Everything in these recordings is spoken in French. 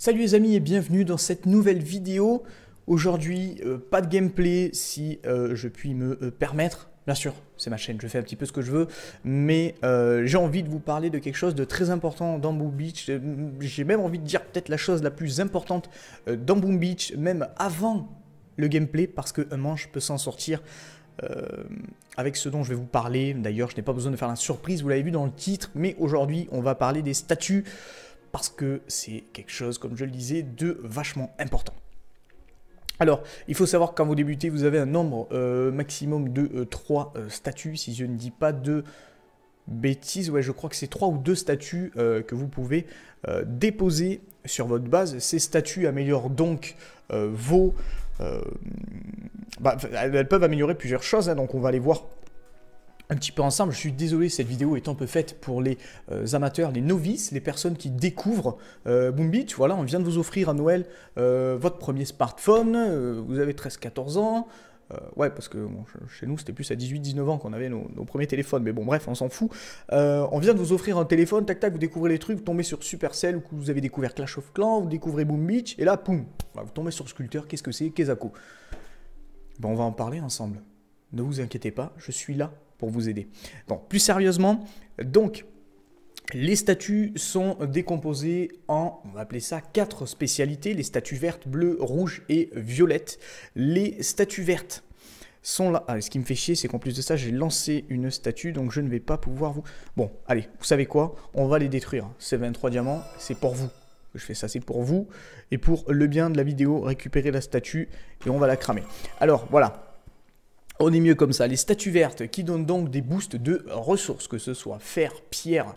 Salut les amis et bienvenue dans cette nouvelle vidéo. Aujourd'hui, euh, pas de gameplay si euh, je puis me euh, permettre. Bien sûr, c'est ma chaîne, je fais un petit peu ce que je veux, mais j'ai envie de vous parler de quelque chose de très important dans Boom Beach. J'ai même envie de dire peut-être la chose la plus importante dans Boom Beach, même avant le gameplay, parce qu'un manche peut s'en sortir avec ce dont je vais vous parler. D'ailleurs, je n'ai pas besoin de faire la surprise, vous l'avez vu dans le titre, mais aujourd'hui, on va parler des statuts parce que c'est quelque chose, comme je le disais, de vachement important. Alors, il faut savoir que quand vous débutez, vous avez un nombre euh, maximum de 3 euh, euh, statuts, si je ne dis pas de bêtises, ouais, je crois que c'est 3 ou 2 statuts que vous pouvez déposer sur votre base. Ces statuts améliorent donc vos... Bah, elles peuvent améliorer plusieurs choses, hein, donc on va les voir un petit peu ensemble. Je suis désolé, cette vidéo est un peu faite pour les euh, amateurs, les novices, les personnes qui découvrent euh, Boom Beach. Voilà, on vient de vous offrir à Noël euh, votre premier smartphone. vous avez 13-14 ans. ouais, parce que chez nous, c'était plus à 18-19 ans qu'on avait nos, premiers téléphones. Mais bon, bref, on s'en fout. on vient de vous offrir un téléphone, tac-tac, vous découvrez les trucs, vous tombez sur Supercell, ou vous avez découvert Clash of Clans, vous découvrez Boom Beach, et là, poum, bah, vous tombez sur Sculpteur, qu'est-ce que c'est Kezako Bon, On va en parler ensemble. Ne vous inquiétez pas, je suis là pour vous aider. Bon, plus sérieusement, donc les statues sont décomposées en, on va appeler ça, quatre spécialités, les statues vertes, bleues, rouges et violettes. Les statues vertes sont là. Ah, ce qui me fait chier, c'est qu'en plus de ça, j'ai lancé une statue, donc je ne vais pas pouvoir vous... Bon, allez, vous savez quoi On va les détruire. Ces 23 diamants, c'est pour vous. Je fais ça, c'est pour vous. Et pour le bien de la vidéo, récupérer la statue et on va la cramer. Alors, voilà. On est mieux comme ça. Les statues vertes qui donnent donc des boosts de ressources, que ce soit fer, pierre,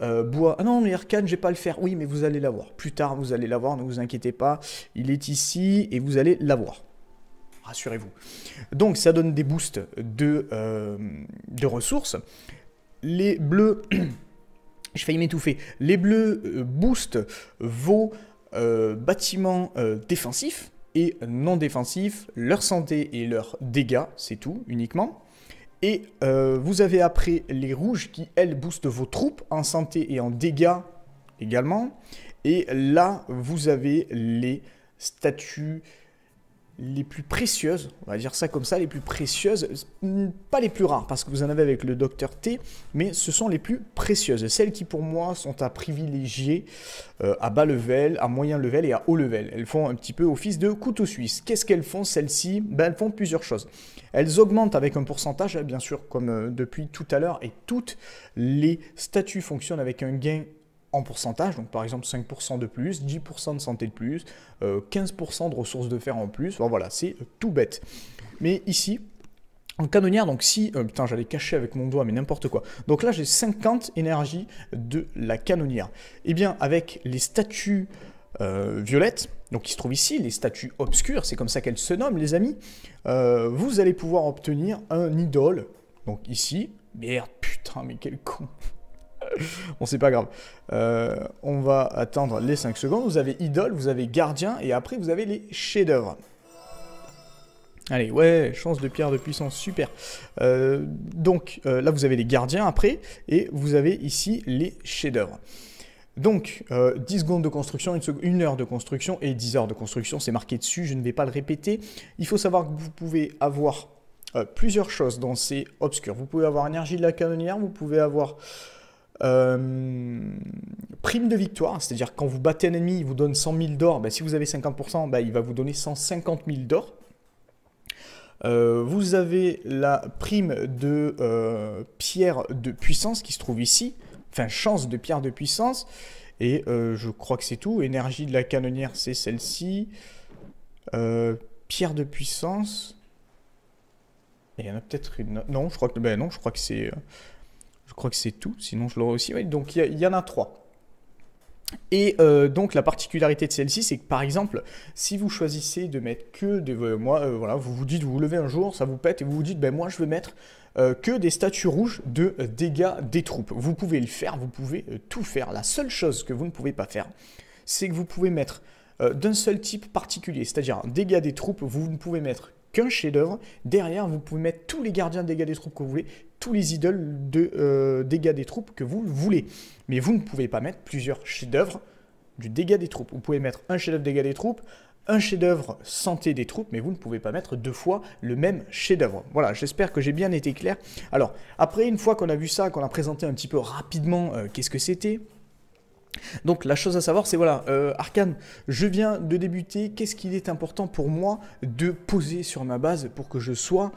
euh, bois. Ah non, mais Arcane, je n'ai pas le fer. Oui, mais vous allez l'avoir. Plus tard, vous allez l'avoir, ne vous inquiétez pas. Il est ici et vous allez l'avoir. Rassurez-vous. Donc, ça donne des boosts de, euh, ressources. Les bleus. je failli m'étouffer. Les bleus euh, boostent vos bâtiments défensifs et non défensifs, leur santé et leurs dégâts, c'est tout uniquement. Et euh, vous avez après les rouges qui, elles, boostent vos troupes en santé et en dégâts également. Et là, vous avez les statues les plus précieuses, on va dire ça comme ça, les plus précieuses, pas les plus rares parce que vous en avez avec le docteur T, mais ce sont les plus précieuses, celles qui pour moi sont à privilégier euh, à bas level, à moyen level et à haut level. Elles font un petit peu office de couteau suisse. Qu'est-ce qu'elles font celles-ci ben, Elles font plusieurs choses. Elles augmentent avec un pourcentage, hein, bien sûr, comme euh, depuis tout à l'heure, et toutes les statuts fonctionnent avec un gain en pourcentage, donc par exemple 5% de plus, 10% de santé de plus, 15% euh, de ressources de fer en plus, enfin, voilà, c'est euh, tout bête. Mais ici, en canonnière, donc si, euh, putain j'allais cacher avec mon doigt, mais n'importe quoi. Donc là j'ai 50 énergies de la canonnière. Et eh bien avec les statues violettes, donc qui se trouvent ici, les statues obscures, c'est comme ça qu'elles se nomment les amis, vous allez pouvoir obtenir un idole. Donc ici, merde, putain mais quel con bon, c'est pas grave. Euh, on va attendre les 5 secondes. Vous avez idole, vous avez gardien, et après vous avez les chefs-d'œuvre. Allez, ouais, chance de pierre de puissance, super. Euh, donc euh, là, vous avez les gardiens après, et vous avez ici les chefs-d'œuvre. Donc, 10 secondes de construction, une, heure de construction et 10 heures de construction, c'est marqué dessus, je ne vais pas le répéter. Il faut savoir que vous pouvez avoir plusieurs choses dans ces obscurs. Vous pouvez avoir énergie de la canonnière, vous pouvez avoir euh, prime de victoire, c'est-à-dire quand vous battez un ennemi, il vous donne 100 000 d'or, ben, si vous avez 50%, ben, il va vous donner 150 000 d'or. Euh, vous avez la prime de euh, pierre de puissance qui se trouve ici, enfin chance de pierre de puissance, et je crois que c'est tout. Énergie de la canonnière, c'est celle-ci. pierre de puissance. Il y en a peut-être une. Non, je crois que, ben non, je crois que c'est. Je crois que c'est tout, sinon je l'aurais aussi. donc il y, en a trois. Et euh, donc la particularité de celle-ci, c'est que par exemple, si vous choisissez de mettre que des... Euh, moi, euh, voilà, vous vous dites, vous vous levez un jour, ça vous pète, et vous vous dites, ben moi je veux mettre que des statues rouges de dégâts des troupes. Vous pouvez le faire, vous pouvez tout faire. La seule chose que vous ne pouvez pas faire, c'est que vous pouvez mettre d'un seul type particulier, c'est-à-dire dégâts des troupes, vous ne pouvez mettre qu'un chef-d'œuvre. Derrière, vous pouvez mettre tous les gardiens de dégâts des troupes que vous voulez, tous les idoles de euh, dégâts des troupes que vous voulez. Mais vous ne pouvez pas mettre plusieurs chefs-d'œuvre du dégât des troupes. Vous pouvez mettre un chef-d'œuvre dégâts des troupes, un chef-d'œuvre santé des troupes, mais vous ne pouvez pas mettre deux fois le même chef-d'œuvre. Voilà, j'espère que j'ai bien été clair. Alors, après, une fois qu'on a vu ça, qu'on a présenté un petit peu rapidement euh, qu'est-ce que c'était, donc la chose à savoir, c'est voilà, euh, Arkane, je viens de débuter, qu'est-ce qu'il est important pour moi de poser sur ma base pour que je sois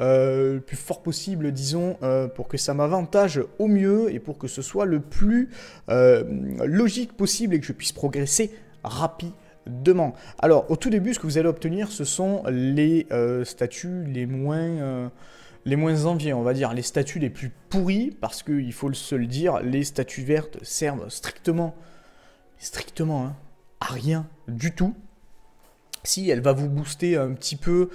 euh, le plus fort possible, disons, euh, pour que ça m'avantage au mieux et pour que ce soit le plus logique possible et que je puisse progresser rapidement Alors, au tout début, ce que vous allez obtenir, ce sont les statuts les moins les moins enviés, on va dire, les statues les plus pourries, parce qu'il faut se le dire, les statues vertes servent strictement, strictement, hein, à rien du tout. Si elle va vous booster un petit peu,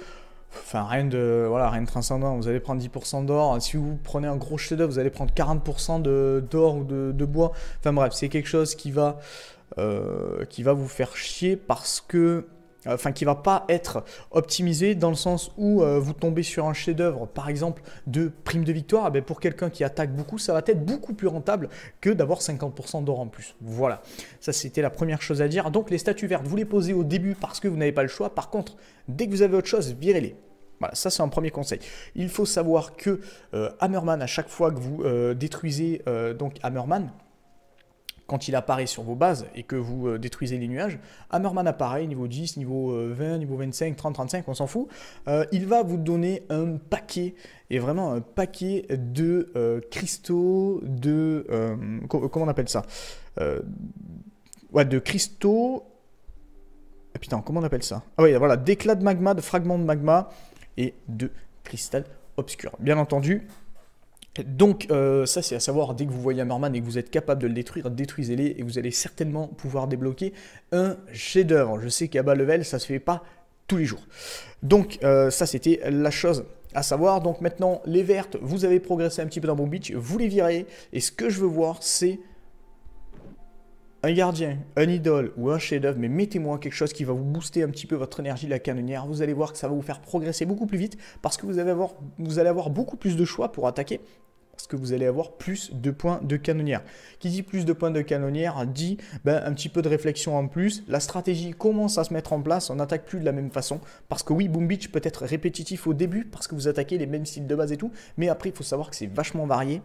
enfin rien de, voilà, rien de transcendant, vous allez prendre 10% d'or, si vous prenez un gros chef vous allez prendre 40% d'or ou de, bois, enfin bref, c'est quelque chose qui va, euh, qui va vous faire chier parce que euh, enfin qui ne va pas être optimisé dans le sens où euh, vous tombez sur un chef-d'œuvre, par exemple de prime de victoire, eh ben, pour quelqu'un qui attaque beaucoup, ça va être beaucoup plus rentable que d'avoir 50% d'or en plus. Voilà, ça c'était la première chose à dire. Donc les statues vertes, vous les posez au début parce que vous n'avez pas le choix. Par contre, dès que vous avez autre chose, virez-les. Voilà, ça c'est un premier conseil. Il faut savoir que euh, Hammerman, à chaque fois que vous détruisez donc Hammerman, quand il apparaît sur vos bases et que vous euh, détruisez les nuages, Hammerman apparaît niveau 10, niveau 20, euh, niveau 25, 30, 35, on s'en fout. Euh, il va vous donner un paquet, et vraiment un paquet de cristaux, de... comment on appelle ça Ouais, de cristaux... Ah, putain, comment on appelle ça Ah oui, voilà, d'éclats de magma, de fragments de magma et de cristal obscur. Bien entendu, donc euh, ça c'est à savoir, dès que vous voyez un Marman et que vous êtes capable de le détruire, détruisez-les et vous allez certainement pouvoir débloquer un chef-d'œuvre. Je sais qu'à bas level ça se fait pas tous les jours. Donc euh, ça c'était la chose à savoir. Donc maintenant les vertes, vous avez progressé un petit peu dans mon beach, vous les virez et ce que je veux voir c'est un gardien, un idole ou un chef-d'œuvre, mais mettez-moi quelque chose qui va vous booster un petit peu votre énergie, la canonnière. Vous allez voir que ça va vous faire progresser beaucoup plus vite parce que vous allez avoir beaucoup plus de choix pour attaquer parce que vous allez avoir plus de points de canonnière. Qui dit plus de points de canonnière dit ben, un petit peu de réflexion en plus. La stratégie commence à se mettre en place, on n'attaque plus de la même façon. Parce que oui, Boom Beach peut être répétitif au début parce que vous attaquez les mêmes styles de base et tout, mais après il faut savoir que c'est vachement varié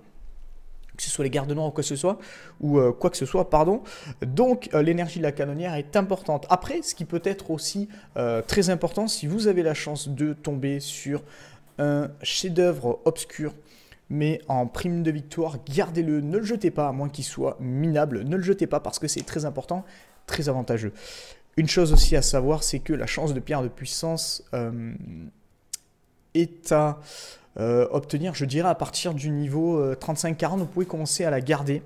que ce soit les gardes noirs ou quoi que ce soit, ou euh, quoi que ce soit, pardon. Donc euh, l'énergie de la canonnière est importante. Après, ce qui peut être aussi euh, très important, si vous avez la chance de tomber sur un chef-d'œuvre obscur mais en prime de victoire, gardez-le, ne le jetez pas, à moins qu'il soit minable, ne le jetez pas parce que c'est très important, très avantageux. Une chose aussi à savoir, c'est que la chance de pierre de puissance euh, est à euh, obtenir, je dirais, à partir du niveau 35-40, euh, vous pouvez commencer à la garder.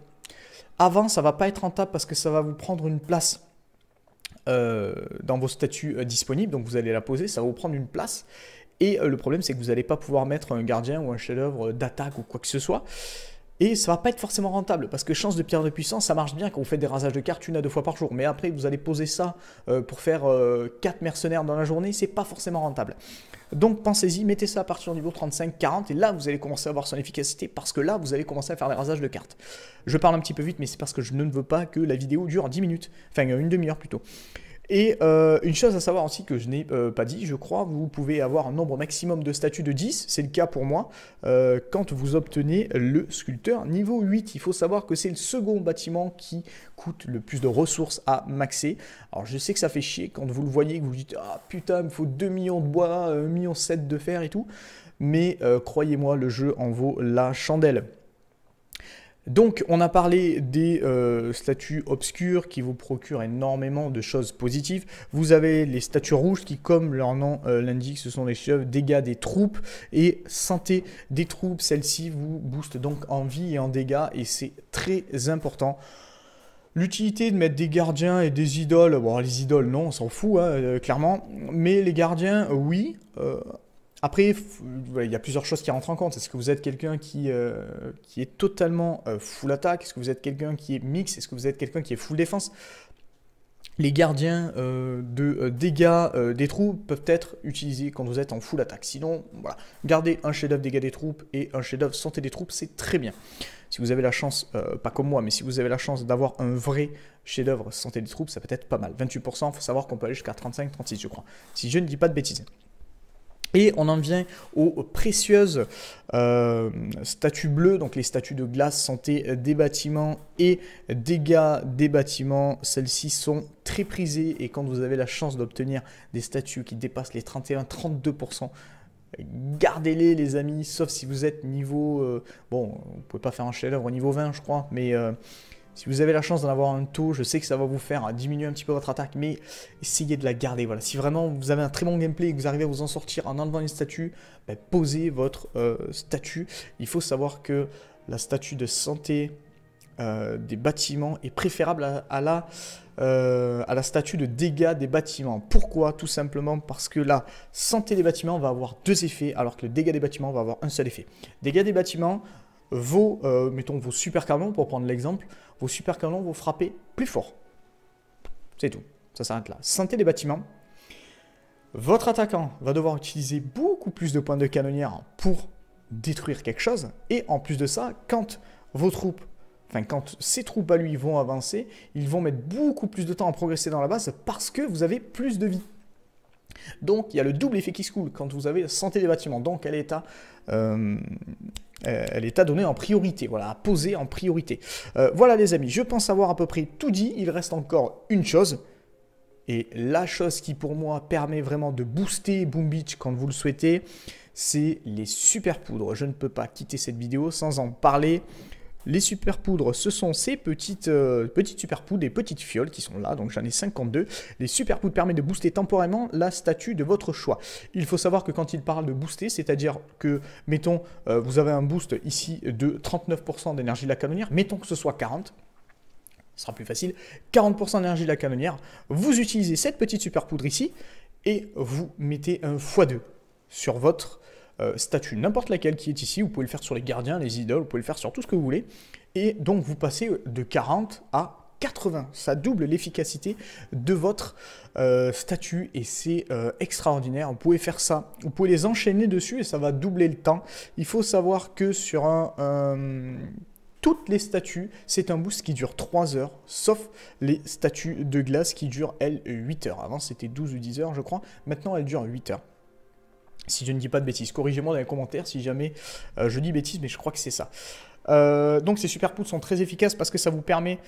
Avant, ça ne va pas être rentable parce que ça va vous prendre une place. dans vos statuts disponibles. Donc vous allez la poser, ça va vous prendre une place. Et euh, le problème, c'est que vous n'allez pas pouvoir mettre un gardien ou un chef-d'œuvre euh, d'attaque ou quoi que ce soit. Et ça va pas être forcément rentable, parce que chance de pierre de puissance, ça marche bien quand vous faites des rasages de cartes une à deux fois par jour. Mais après, vous allez poser ça euh, pour faire quatre mercenaires dans la journée, c'est pas forcément rentable. Donc pensez-y, mettez ça à partir du niveau 35-40, et là vous allez commencer à voir son efficacité, parce que là vous allez commencer à faire des rasages de cartes. Je parle un petit peu vite, mais c'est parce que je ne veux pas que la vidéo dure 10 minutes, enfin une demi-heure plutôt. Et euh, une chose à savoir aussi que je n'ai euh, pas dit, je crois, vous pouvez avoir un nombre maximum de statuts de 10, c'est le cas pour moi, euh, quand vous obtenez le sculpteur niveau 8. Il faut savoir que c'est le second bâtiment qui coûte le plus de ressources à maxer. Alors je sais que ça fait chier quand vous le voyez, que vous dites Ah putain, il me faut 2 millions de bois, 1 million 7 de fer et tout, mais croyez-moi, le jeu en vaut la chandelle. Donc, on a parlé des euh, statues obscures qui vous procurent énormément de choses positives. Vous avez les statues rouges qui, comme leur nom euh, l'indique, ce sont les chefs dégâts des troupes et santé des troupes. celles ci vous boostent donc en vie et en dégâts et c'est très important. L'utilité de mettre des gardiens et des idoles, bon les idoles non, on s'en fout hein, euh, clairement, mais les gardiens oui, après, il y a plusieurs choses qui rentrent en compte. Est-ce que vous êtes quelqu'un qui, euh, qui est totalement euh, full attaque Est-ce que vous êtes quelqu'un qui est mix Est-ce que vous êtes quelqu'un qui est full défense les gardiens euh, de dégâts des troupes peuvent être utilisés quand vous êtes en full attaque. Sinon, voilà, gardez un chef-d'œuvre dégâts des troupes et un chef-d'œuvre santé des troupes, c'est très bien. Si vous avez la chance, pas comme moi, mais si vous avez la chance d'avoir un vrai chef-d'œuvre santé des troupes, ça peut être pas mal. 28%, il faut savoir qu'on peut aller jusqu'à 35-36, je crois. Si je ne dis pas de bêtises. Et on en vient aux précieuses euh, statues bleues, donc les statues de glace, santé des bâtiments et dégâts des bâtiments. Celles-ci sont très prisées et quand vous avez la chance d'obtenir des statues qui dépassent les 31-32%, gardez-les les amis, sauf si vous êtes niveau... Euh, bon, vous pouvez pas faire un chef-d'œuvre au niveau 20 je crois, mais... Euh, si vous avez la chance d'en avoir un taux, je sais que ça va vous faire hein, diminuer un petit peu votre attaque, mais essayez de la garder. Voilà. Si vraiment vous avez un très bon gameplay et que vous arrivez à vous en sortir en enlevant une statue, bah, posez votre euh, statue. Il faut savoir que la statue de santé euh, des bâtiments est préférable à, la... Euh, à la statue de dégâts des bâtiments. Pourquoi Tout simplement parce que la santé des bâtiments va avoir deux effets, alors que le dégât des bâtiments va avoir un seul effet. Dégâts des bâtiments, vos, euh, mettons, vos canons pour prendre l'exemple, vos super canons vont frapper plus fort. C'est tout. Ça s'arrête là. Santé des bâtiments. Votre attaquant va devoir utiliser beaucoup plus de points de canonnière pour détruire quelque chose. Et en plus de ça, quand vos troupes, enfin quand ses troupes à lui vont avancer, ils vont mettre beaucoup plus de temps à progresser dans la base parce que vous avez plus de vie. Donc il y a le double effet qui se coule quand vous avez la santé des bâtiments. Donc euh, euh, elle est à, donner en priorité, voilà, à poser en priorité. Euh, voilà les amis, je pense avoir à peu près tout dit. Il reste encore une chose. Et la chose qui pour moi permet vraiment de booster Boom Beach quand vous le souhaitez, c'est les super poudres. Je ne peux pas quitter cette vidéo sans en parler. Les superpoudres, ce sont ces petites, super euh, superpoudres et petites fioles qui sont là, donc j'en ai 52. Les super poudres permettent de booster temporairement la statue de votre choix. Il faut savoir que quand il parle de booster, c'est-à-dire que, mettons, euh, vous avez un boost ici de 39% d'énergie de la canonnière, mettons que ce soit 40%, ce sera plus facile, 40% d'énergie de la canonnière, vous utilisez cette petite superpoudre ici, et vous mettez un x2 sur votre euh, statue, n'importe laquelle qui est ici, vous pouvez le faire sur les gardiens, les idoles, vous pouvez le faire sur tout ce que vous voulez. Et donc vous passez de 40 à 80, ça double l'efficacité de votre euh, statue, statut et c'est euh, extraordinaire. Vous pouvez faire ça, vous pouvez les enchaîner dessus et ça va doubler le temps. Il faut savoir que sur toutes les statues, c'est un boost qui dure 3 heures, sauf les statues de glace qui durent, elles, 8 heures. Avant, c'était 12 ou 10 heures, je crois. Maintenant, elles durent 8 heures si je ne dis pas de bêtises. Corrigez-moi dans les commentaires si jamais euh, je dis bêtises, mais je crois que c'est ça. Euh, donc ces super poutres sont très efficaces parce que ça vous permet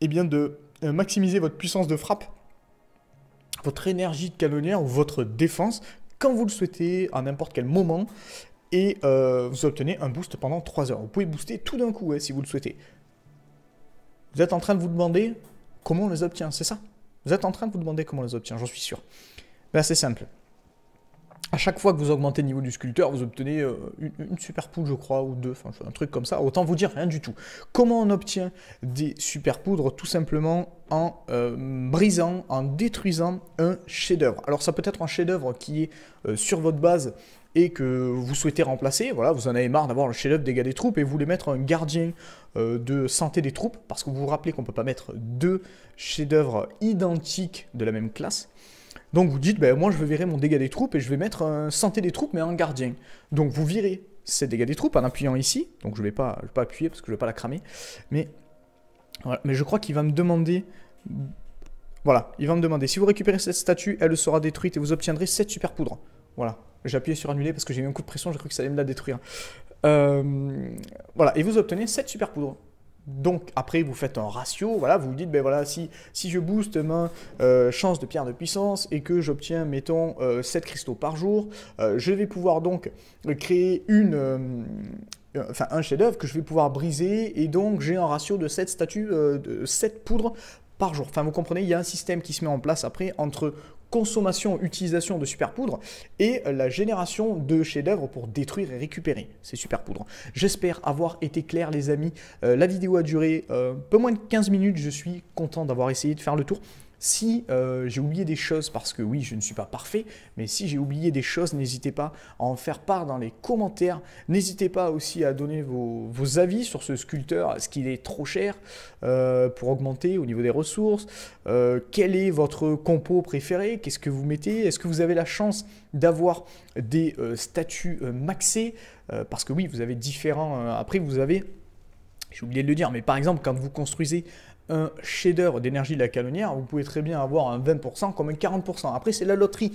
eh bien, de euh, maximiser votre puissance de frappe, votre énergie de canonnière ou votre défense quand vous le souhaitez, à n'importe quel moment, et vous obtenez un boost pendant 3 heures. Vous pouvez booster tout d'un coup hein, si vous le souhaitez. Vous êtes en train de vous demander comment on les obtient, c'est ça Vous êtes en train de vous demander comment on les obtient, j'en suis sûr. Là, ben, c'est simple à chaque fois que vous augmentez le niveau du sculpteur, vous obtenez euh, une, super poudre, je crois, ou deux, enfin un truc comme ça. Autant vous dire rien du tout. Comment on obtient des super poudres Tout simplement en euh, brisant, en détruisant un chef-d'œuvre. Alors ça peut être un chef-d'œuvre qui est euh, sur votre base et que vous souhaitez remplacer. Voilà, vous en avez marre d'avoir le chef-d'œuvre des gars des troupes et vous voulez mettre un gardien de santé des troupes parce que vous vous rappelez qu'on ne peut pas mettre deux chefs-d'œuvre identiques de la même classe. Donc vous dites, ben, moi je vais virer mon dégât des troupes et je vais mettre un santé des troupes mais un gardien. Donc vous virez ces dégâts des troupes en appuyant ici. Donc je ne vais, pas, je vais pas appuyer parce que je ne vais pas la cramer. Mais, mais je crois qu'il va me demander... Voilà, il va me demander, si vous récupérez cette statue, elle sera détruite et vous obtiendrez 7 super poudres. Voilà, j'ai appuyé sur annuler parce que j'ai mis un coup de pression, j'ai cru que ça allait me la détruire. Euh, voilà, et vous obtenez 7 super poudres. Donc après, vous faites un ratio, voilà, vous vous dites, ben voilà, si, si je booste ma euh, chance de pierre de puissance et que j'obtiens, mettons, 7 euh, cristaux par jour, euh, je vais pouvoir donc créer une, enfin un chef-d'œuvre que je vais pouvoir briser et donc j'ai un ratio de 7 statues, de 7 poudres par jour. Enfin, vous comprenez, il y a un système qui se met en place après entre consommation, utilisation de superpoudre et la génération de chefs-d'œuvre pour détruire et récupérer ces superpoudres. J'espère avoir été clair, les amis. Euh, la vidéo a duré euh, un peu moins de 15 minutes. Je suis content d'avoir essayé de faire le tour. Si euh, j'ai oublié des choses, parce que oui, je ne suis pas parfait, mais si j'ai oublié des choses, n'hésitez pas à en faire part dans les commentaires. N'hésitez pas aussi à donner vos, avis sur ce sculpteur. Est-ce qu'il est trop cher euh, pour augmenter au niveau des ressources euh, Quel est votre compo préféré Qu'est-ce que vous mettez Est-ce que vous avez la chance d'avoir des statuts maxés Parce que oui, vous avez différents... après, vous avez j'ai oublié de le dire, mais par exemple, quand vous construisez un shader d'énergie de la calonnière, vous pouvez très bien avoir un 20% comme un 40%. Après, c'est la loterie.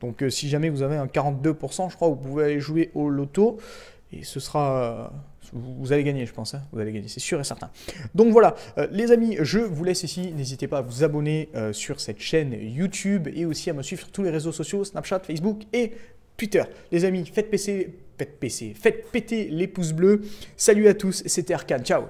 Donc, euh, si jamais vous avez un 42%, je crois, vous pouvez aller jouer au loto et ce sera. Euh, vous allez gagner, je pense. Hein. vous allez gagner, c'est sûr et certain. Donc voilà, euh, les amis, je vous laisse ici. N'hésitez pas à vous abonner sur cette chaîne YouTube et aussi à me suivre sur tous les réseaux sociaux Snapchat, Facebook et Twitter. Les amis, faites PC, faites PC, faites péter les pouces bleus. Salut à tous, c'était Arcane. Ciao